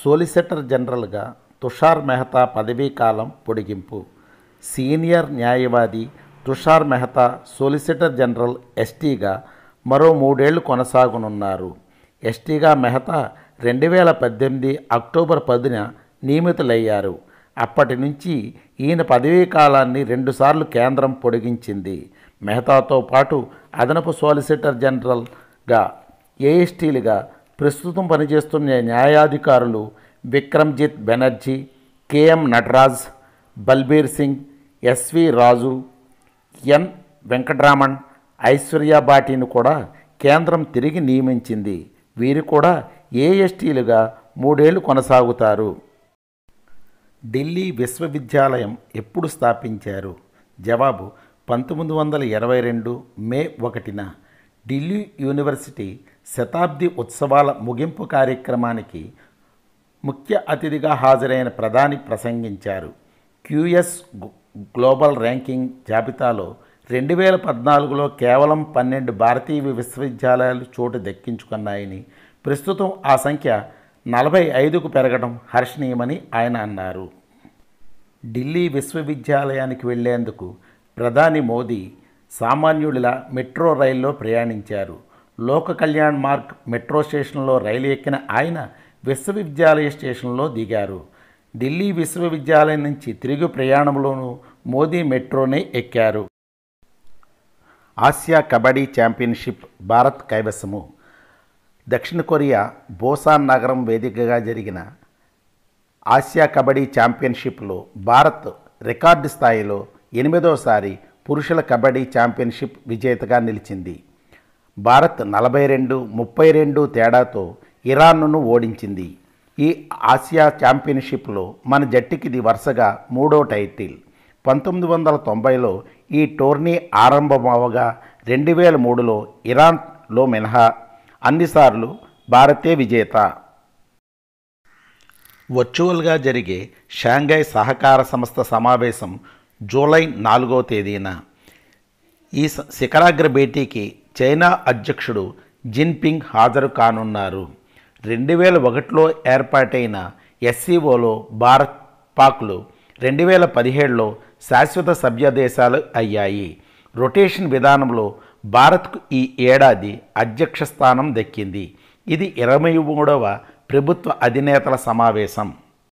solicitor జనరల్గా తుషార్ మెహతా పదవీ కాలం పొడిగింపు సీనియర్ న్యాయవాది తుషార్ మెహతా సోలిసిటర్ జనరల్ ఎస్టీగా మరో మూడేళ్లు కొనసాగనున్నారు ఎస్టీగా మెహతా రెండు వేల పద్దెనిమిది అక్టోబర్ పదిన నియమితులయ్యారు అప్పటి నుంచి ఈయన పదవీ కాలాన్ని రెండుసార్లు కేంద్రం పొడిగించింది మెహతాతో పాటు అదనపు సోలిసిటర్ జనరల్గా ఏఎస్టీలుగా ప్రస్తుతం పనిచేస్తున్న న్యాయాధికారులు Vikramjit Banerjee KM Nataraj Balbir Singh SV Raju N Venkataraman Aishwarya బాటిని కూడా కేంద్రం తిరిగి నియమించింది వీరు కూడా ఏఎస్టీలుగా మూడేళ్లు కొనసాగుతారు ఢిల్లీ విశ్వవిద్యాలయం ఎప్పుడు స్థాపించారు జవాబు పంతొమ్మిది వందల ఇరవై రెండు మే ఒకటిన ఢిల్లీ యూనివర్సిటీ శతాబ్ది ఉత్సవాల ముగింపు కార్యక్రమానికి ముఖ్య అతిథిగా హాజరైన ప్రధాని ప్రసంగించారు క్యూఎస్ గ్లోబల్ ర్యాంకింగ్ జాబితాలో రెండు వేల పద్నాలుగులో కేవలం పన్నెండు భారతీయ విశ్వవిద్యాలయాలు చోటు దక్కించుకున్నాయని ప్రస్తుతం ఆ సంఖ్య నలభై ఐదుకు పెరగడం హర్షణీయమని ఆయన అన్నారు ఢిల్లీ విశ్వవిద్యాలయానికి వెళ్లేందుకు ప్రధాని మోదీ సామాన్యుడిలా మెట్రో రైల్లో ప్రయాణించారు లోక కళ్యాణ్ మార్క్ మెట్రో స్టేషన్లో రైలు ఎక్కిన ఆయన విశ్వవిద్యాలయ స్టేషన్లో దిగారు ఢిల్లీ విశ్వవిద్యాలయం నుంచి తిరిగి ప్రయాణంలోనూ మోదీ మెట్రోనే ఎక్కారు ఆసియా కబడ్డీ ఛాంపియన్షిప్ భారత్ కైవసము దక్షిణ కొరియా బోసాన్ నగరం వేదికగా జరిగిన ఆసియా కబడ్డీ ఛాంపియన్షిప్లో భారత్ రికార్డు స్థాయిలో ఎనిమిదోసారి పురుషుల కబడ్డీ ఛాంపియన్షిప్ విజేతగా నిలిచింది భారత్ నలభై రెండు ముప్పై రెండు తేడాతో ఇరాన్ను ఓడించింది ఈ ఆసియా ఛాంపియన్షిప్లో మన జట్టుకిది వరుసగా మూడో టైటిల్ పంతొమ్మిది వందల తొంభైలో ఈ టోర్నీ ఆరంభమవగా రెండు వేల మూడులో ఇరాన్లో మినహా అన్నిసార్లు భారతే విజేత వర్చువల్గా జరిగే షాంఘై సహకార సంస్థ సమావేశం జూలై నాలుగో తేదీన ఈ శిఖరాగ్ర భేటీకి చైనా అధ్యక్షుడు జిన్పింగ్ హాజరు కానున్నారు రెండు వేల ఒకటిలో ఏర్పాటైన ఎస్సీఓలో భారత్ పాక్లు రెండు వేల పదిహేడులో శాశ్వత సభ్య దేశాలు అయ్యాయి రొటేషన్ విధానంలో భారత్కు ఈ ఏడాది అధ్యక్ష స్థానం దక్కింది ఇది ఇరవై మూడవ ప్రభుత్వ అధినేతల సమావేశం